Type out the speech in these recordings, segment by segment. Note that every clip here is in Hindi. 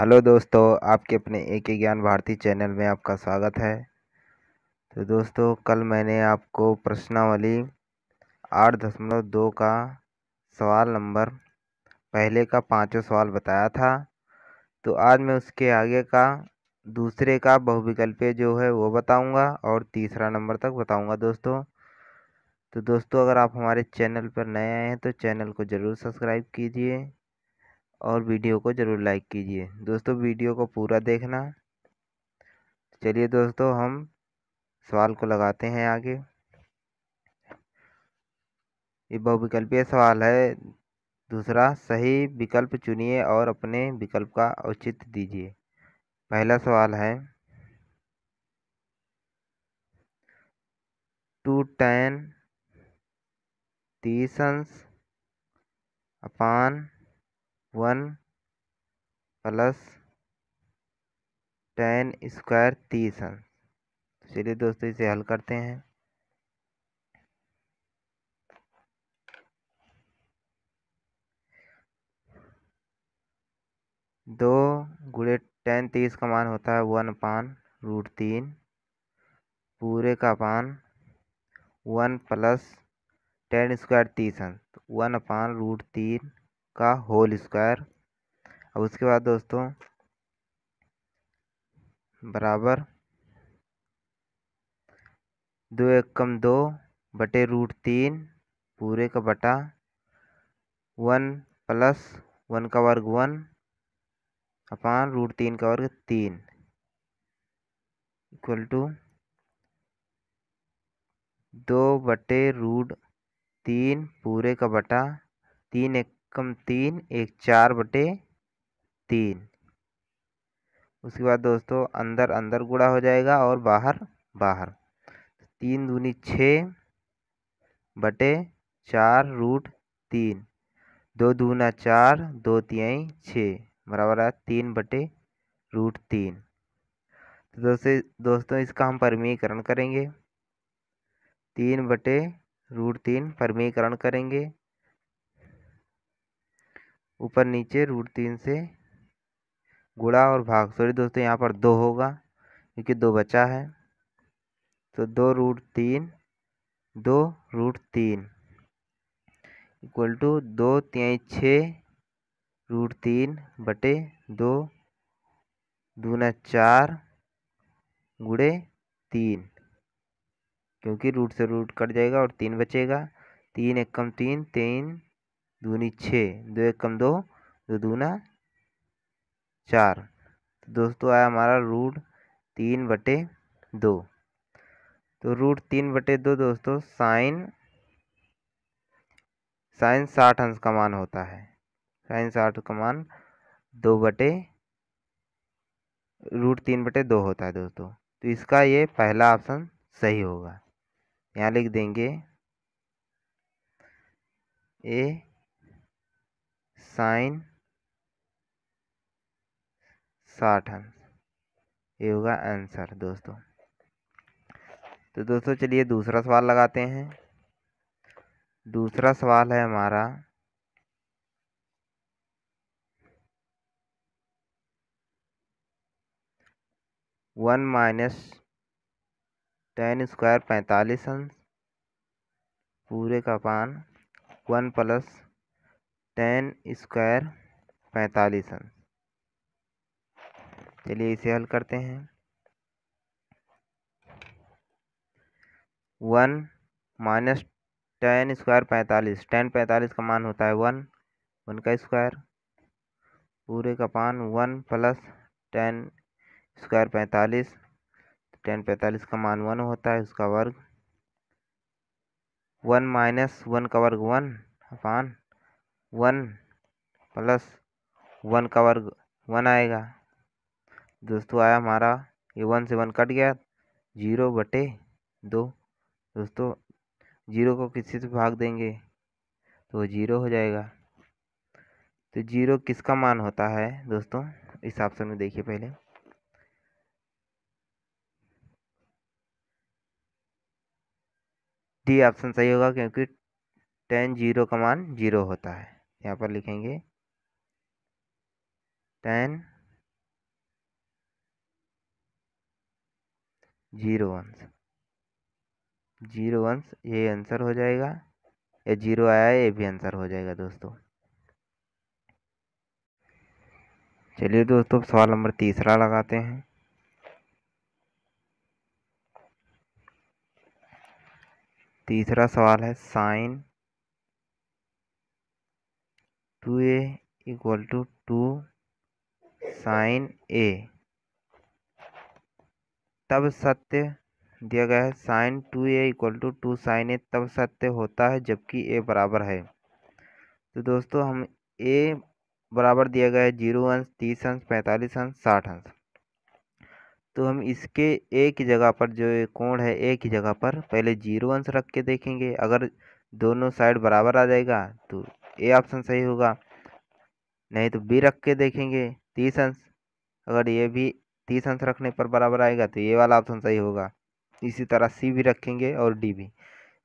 हेलो दोस्तों आपके अपने एक ही ज्ञान भारती चैनल में आपका स्वागत है तो दोस्तों कल मैंने आपको प्रश्नावली आठ दशमलव दो का सवाल नंबर पहले का पाँचों सवाल बताया था तो आज मैं उसके आगे का दूसरे का बहुविकल्पीय जो है वो बताऊंगा और तीसरा नंबर तक बताऊंगा दोस्तों तो दोस्तों अगर आप हमारे चैनल पर नए आए हैं तो चैनल को ज़रूर सब्सक्राइब कीजिए और वीडियो को ज़रूर लाइक कीजिए दोस्तों वीडियो को पूरा देखना चलिए दोस्तों हम सवाल को लगाते हैं आगे ये बहुविकल्पीय सवाल है दूसरा सही विकल्प चुनिए और अपने विकल्प का औचित्य दीजिए पहला सवाल है टू टेन तीसंस upon one plus tan square तीस अंश तो चलिए दोस्तों इसे हल करते हैं दो गुड़े टेन तीस का मान होता है वन पान रूट तीन पूरे का upon one plus tan square तीस अंश तो वन पान रूट तीन का होल स्क्वायर अब उसके बाद दोस्तों बराबर दो एक कम दो बटे रूट तीन पूरे का बटा वन प्लस वन का वर्ग वन अपान रूट तीन का वर्ग तीन इक्वल टू दो बटे रूट तीन पूरे का बटा तीन एक कम तीन एक चार बटे तीन उसके बाद दोस्तों अंदर अंदर गुड़ा हो जाएगा और बाहर बाहर तीन दूनी छः बटे चार रूट तीन दो दूना चार दो तियाई छः बराबर है तीन बटे रूट तीन तो दोस्तों दोस्तों इसका हम परमीकरण करेंगे तीन बटे रूट तीन परमीकरण करेंगे ऊपर नीचे रूट तीन से गुड़ा और भाग सॉरी दोस्तों यहाँ पर दो होगा क्योंकि दो बचा है तो दो रूट तीन दो रूट तीन इक्वल टू दो त्याई छ रूट तीन बटे दो दूना चार गुड़े तीन क्योंकि रूट से रूट कट जाएगा और तीन बचेगा तीन एक कम तीन तीन दूनी छः दो एक कम दो दो दूना चार तो दोस्तों आया हमारा रूट तीन बटे दो तो रूट तीन बटे दो दोस्तों साइन साइन साठ अंश का मान होता है साइन साठ का मान दो बटे रूट तीन बटे दो होता है दोस्तों तो इसका ये पहला ऑप्शन सही होगा यहाँ लिख देंगे ए साइन साठ अंश ये होगा आंसर दोस्तों तो दोस्तों चलिए दूसरा सवाल लगाते हैं दूसरा सवाल है हमारा वन माइनस टेन स्क्वायर पैंतालीस अंश पूरे का upon one plus tan square पैंतालीस अंश चलिए इसे हल करते हैं वन माइनस टेन स्क्वायर पैंतालीस टेन पैंतालीस का मान होता है वन वन का स्क्वायर पूरे का upon one plus tan square पैंतालीस टेन तो पैंतालीस का मान वन होता है उसका वर्ग वन माइनस वन का वर्ग वन अपान हाँ। वन प्लस वन का वर्ग वन आएगा दोस्तों आया हमारा ये वन से वन कट गया जीरो बटे दो दोस्तों जीरो को किसी से भाग देंगे तो जीरो हो जाएगा तो जीरो किसका मान होता है दोस्तों इस ऑप्शन में देखिए पहले डी ऑप्शन सही होगा क्योंकि टेन जीरो का मान जीरो होता है यहाँ पर लिखेंगे tan zero once zero once ये आंसर हो जाएगा या जीरो आया है ये भी आंसर हो जाएगा दोस्तों चलिए दोस्तों सवाल नंबर तीसरा लगाते हैं तीसरा सवाल है sine two A equal to two sine A तब सत्य दिया गया है sine two A equal to two sine A तब सत्य होता है जबकि ए बराबर है तो दोस्तों हम ए बराबर दिया गया है जीरो अंश तीस अंश पैंतालीस अंश साठ अंश तो हम इसके ए की जगह पर जो कोण है ए की जगह पर पहले जीरो अंश रख के देखेंगे अगर दोनों साइड बराबर आ जाएगा तो ए ऑप्शन सही होगा नहीं तो बी रख के देखेंगे तीस अंश अगर ये भी तीस अंश रखने पर बराबर आएगा तो ये वाला ऑप्शन सही होगा इसी तरह सी भी रखेंगे और डी भी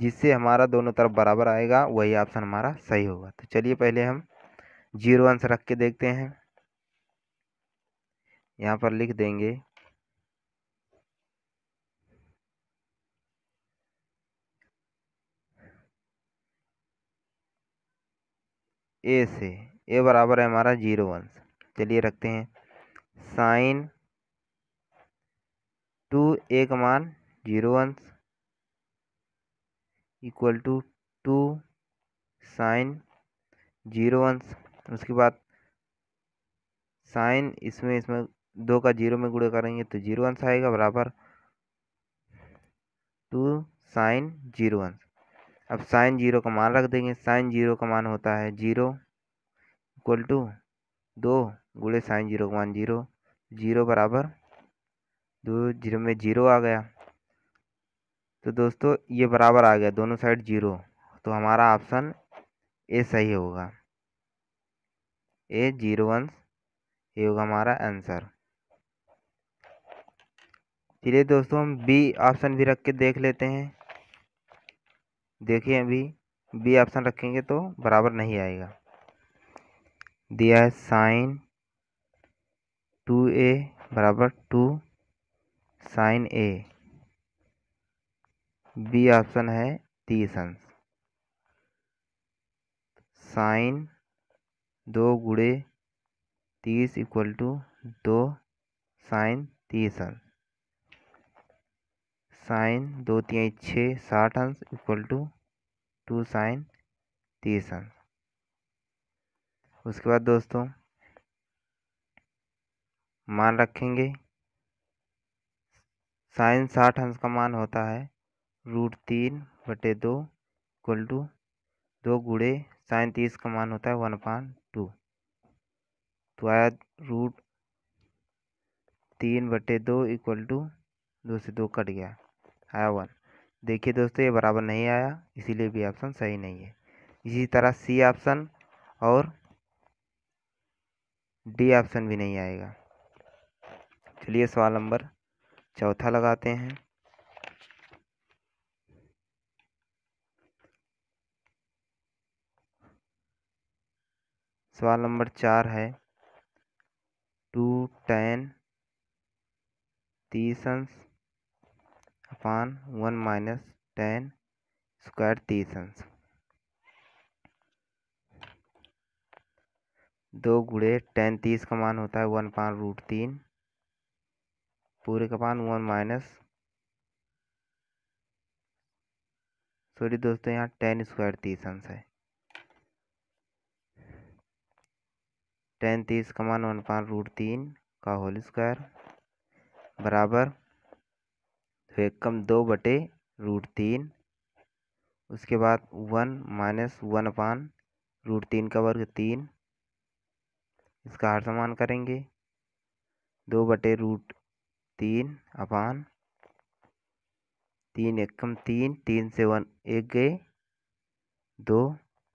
जिससे हमारा दोनों तरफ बराबर आएगा वही ऑप्शन हमारा सही होगा तो चलिए पहले हम जीरो अंश रख के देखते हैं यहाँ पर लिख देंगे ए से ए बराबर है हमारा जीरो वन चलिए रखते हैं साइन टू ए का मान zero one equal to two sine zero one उसके बाद साइन इसमें इसमें दो का जीरो में गुड़ा करेंगे तो जीरो वंस आएगा बराबर टू साइन जीरो वन अब साइन जीरो का मान रख देंगे साइन जीरो का मान होता है जीरो इक्वल टू दो गुड़े साइन जीरो का मान जीरो जीरो बराबर दो जीरो में जीरो आ गया तो दोस्तों ये बराबर आ गया दोनों साइड जीरो तो हमारा ऑप्शन ए सही होगा ए जीरो वन ये होगा हमारा आंसर चलिए दोस्तों हम बी ऑप्शन भी रख के देख लेते हैं देखिए अभी बी ऑप्शन रखेंगे तो बराबर नहीं आएगा दिया है साइन टू ए बराबर two sine A B option है तीस अंश साइन दो गुड़े तीस इक्वल टू दो साइन तीस अंश साइन दो तीन छः साठ अंश इक्वल टू टू साइन तीस अंश उसके बाद दोस्तों मान रखेंगे साइन साठ अंश का मान होता है रूट तीन बटे दो इक्वल टू दो गुड़े साइन तीस का मान होता है वन पॉइंट टू तो आया रूट तीन बटे दो इक्वल टू दो से दो कट गया आया वन देखिए दोस्तों ये बराबर नहीं आया इसीलिए भी ऑप्शन सही नहीं है इसी तरह सी ऑप्शन और डी ऑप्शन भी नहीं आएगा चलिए सवाल नंबर चौथा लगाते हैं सवाल नंबर चार है टू टेन तीस अंश upon one minus tan square तीस अंश दो गुड़े टेन तीस का मान होता है वन पान रूट तीन पूरे का पान वन माइनस सॉरी दोस्तों यहाँ टेन स्क्वायर तीस अंश है टेन तीस का मान वन पान रूट तीन का होल स्क्वायर बराबर तो कम दो बटे रूट तीन उसके बाद one minus one upon root तीन का वर्ग तीन इसका हर समान करेंगे दो बटे रूट तीन अपान तीन एकम तीन तीन से वन एक गए दो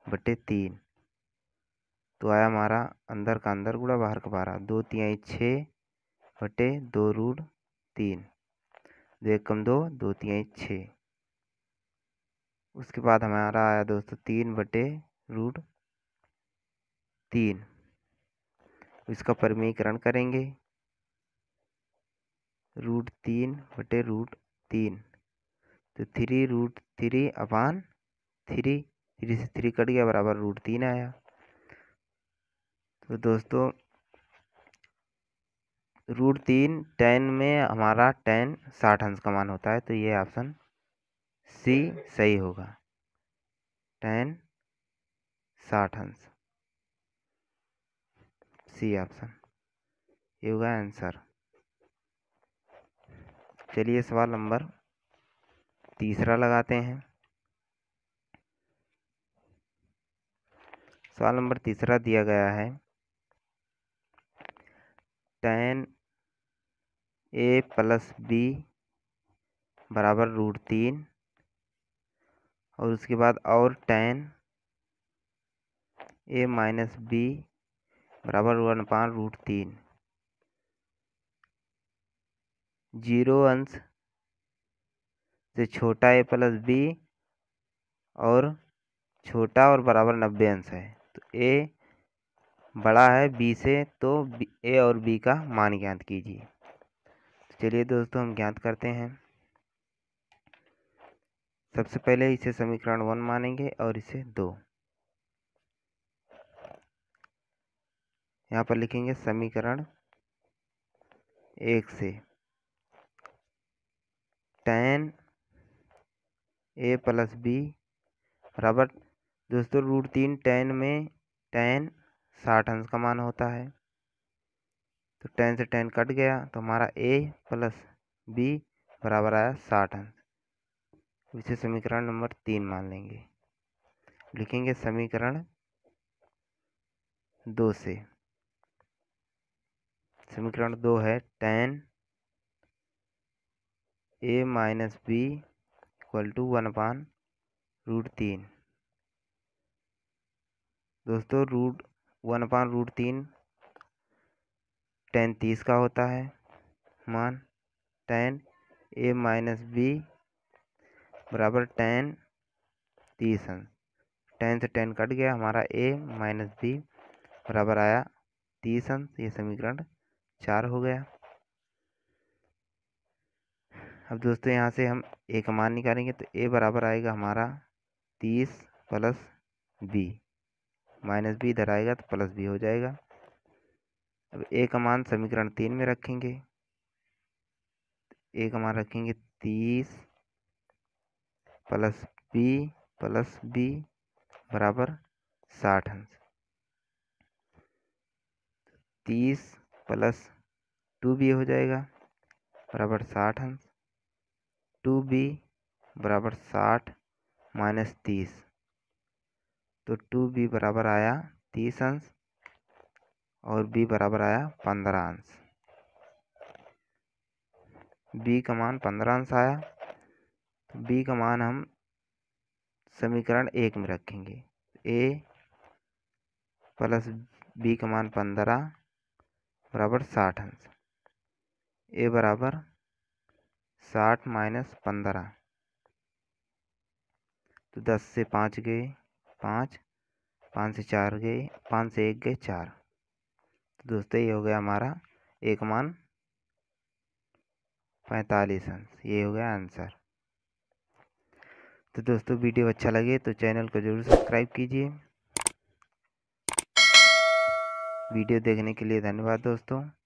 बटे तीन तो आया हमारा अंदर का अंदर गुड़ा बाहर का बारह दो तिहाई छः बटे दो रूट तीन दो एक कम दो दो तीन छः उसके बाद हमारा आया दोस्तों तीन बटे रूट तीन इसका परमीकरण करेंगे रूट तीन बटे रूट तीन तो three root three upon three three से थ्री कट गया बराबर रूट तीन आया तो दोस्तों रूट तीन टेन में हमारा टेन साठ अंश का मान होता है तो ये ऑप्शन सी सही होगा टेन साठ अंश सी ऑप्शन ये होगा आंसर चलिए सवाल नंबर तीसरा लगाते हैं सवाल नंबर तीसरा दिया गया है टेन ए प्लस बी बराबर रूट तीन और उसके बाद और टेन ए माइनस बी बराबर वन पान रूट तीन जीरो अंश से छोटा ए प्लस बी और छोटा और बराबर नब्बे अंश है तो ए बड़ा है बी से तो ए और बी का मान ज्ञात कीजिए चलिए दोस्तों हम ज्ञात करते हैं सबसे पहले इसे समीकरण वन मानेंगे और इसे दो यहाँ पर लिखेंगे समीकरण एक से टेन ए प्लस बी बराबर दोस्तों रूट तीन टेन में टेन साठ अंश का मान होता है तो टेन से टेन कट गया तो हमारा ए प्लस बी बराबर आया साठ अंश इसे समीकरण नंबर तीन मान लेंगे लिखेंगे समीकरण दो से समीकरण दो है tan A minus B equal to one upon root तीन दोस्तों रूट वन अपान रूट तीन टेन तीस का होता है मान टेन ए माइनस बी बराबर टेन तीस अंश टेन से टेन कट गया हमारा ए माइनस बी बराबर आया तीस अंश ये समीकरण चार हो गया अब दोस्तों यहाँ से हम ए का मान निकालेंगे तो ए बराबर आएगा हमारा तीस प्लस बी माइनस बी इधर आएगा तो प्लस बी हो जाएगा अब ए का मान समीकरण तीन में रखेंगे ए का मान रखेंगे तीस प्लस बी प्लस बी बराबर साठ अंश तीस प्लस टू बी हो जाएगा बराबर साठ अंश टू बी बराबर साठ माइनस तीस तो टू बी बराबर आया तीस अंश और बी बराबर आया पंद्रह अंश बी का मान पंद्रह अंश आया बी का मान हम समीकरण एक में रखेंगे ए प्लस बी का मान पंद्रह बराबर साठ अंश ए बराबर साठ माइनस पंद्रह तो दस से पाँच गए पाँच पाँच से चार गए पाँच से एक गए चार दोस्तों ये हो गया हमारा एक मान पैंतालीस अंश ये हो गया आंसर तो दोस्तों वीडियो अच्छा लगे तो चैनल को ज़रूर सब्सक्राइब कीजिए वीडियो देखने के लिए धन्यवाद दोस्तों